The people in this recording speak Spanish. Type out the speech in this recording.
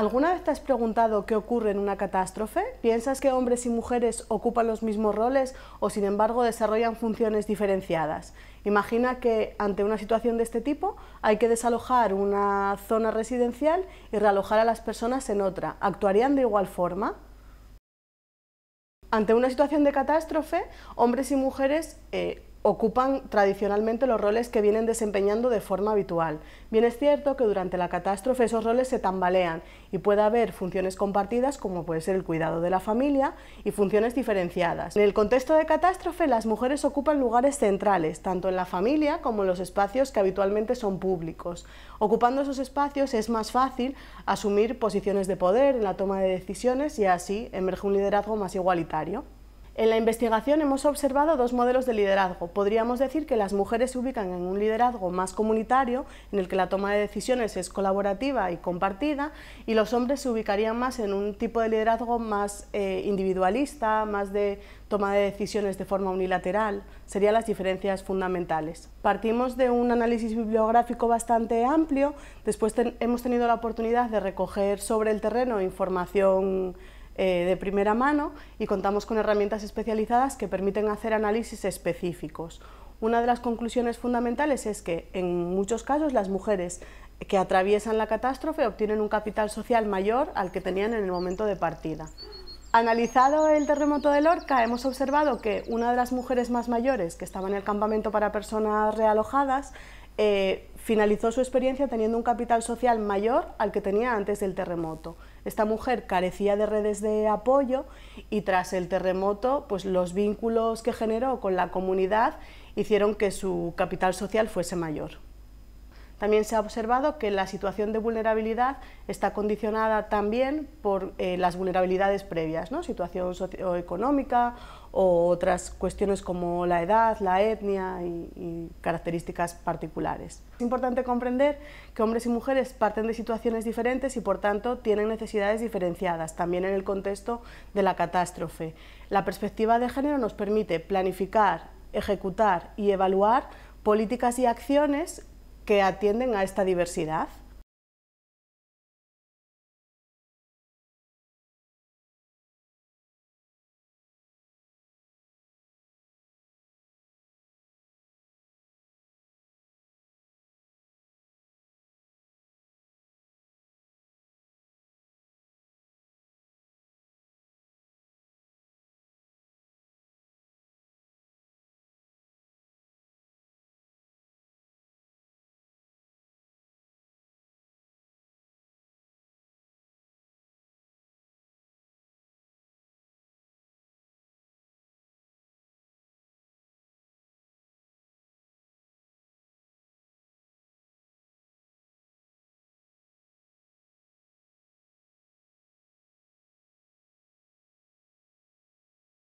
¿Alguna vez te has preguntado qué ocurre en una catástrofe? ¿Piensas que hombres y mujeres ocupan los mismos roles o sin embargo desarrollan funciones diferenciadas? Imagina que ante una situación de este tipo hay que desalojar una zona residencial y realojar a las personas en otra. ¿Actuarían de igual forma? Ante una situación de catástrofe, hombres y mujeres eh, ocupan tradicionalmente los roles que vienen desempeñando de forma habitual. Bien es cierto que durante la catástrofe esos roles se tambalean y puede haber funciones compartidas como puede ser el cuidado de la familia y funciones diferenciadas. En el contexto de catástrofe las mujeres ocupan lugares centrales, tanto en la familia como en los espacios que habitualmente son públicos. Ocupando esos espacios es más fácil asumir posiciones de poder en la toma de decisiones y así emerge un liderazgo más igualitario. En la investigación hemos observado dos modelos de liderazgo. Podríamos decir que las mujeres se ubican en un liderazgo más comunitario, en el que la toma de decisiones es colaborativa y compartida, y los hombres se ubicarían más en un tipo de liderazgo más eh, individualista, más de toma de decisiones de forma unilateral. Serían las diferencias fundamentales. Partimos de un análisis bibliográfico bastante amplio, después hemos tenido la oportunidad de recoger sobre el terreno información eh, de primera mano y contamos con herramientas especializadas que permiten hacer análisis específicos. Una de las conclusiones fundamentales es que en muchos casos las mujeres que atraviesan la catástrofe obtienen un capital social mayor al que tenían en el momento de partida. Analizado el terremoto de Lorca, hemos observado que una de las mujeres más mayores que estaba en el campamento para personas realojadas eh, Finalizó su experiencia teniendo un capital social mayor al que tenía antes del terremoto. Esta mujer carecía de redes de apoyo y tras el terremoto, pues los vínculos que generó con la comunidad hicieron que su capital social fuese mayor. También se ha observado que la situación de vulnerabilidad está condicionada también por eh, las vulnerabilidades previas, ¿no? situación socioeconómica o otras cuestiones como la edad, la etnia y, características particulares. Es importante comprender que hombres y mujeres parten de situaciones diferentes y por tanto tienen necesidades diferenciadas, también en el contexto de la catástrofe. La perspectiva de género nos permite planificar, ejecutar y evaluar políticas y acciones que atienden a esta diversidad?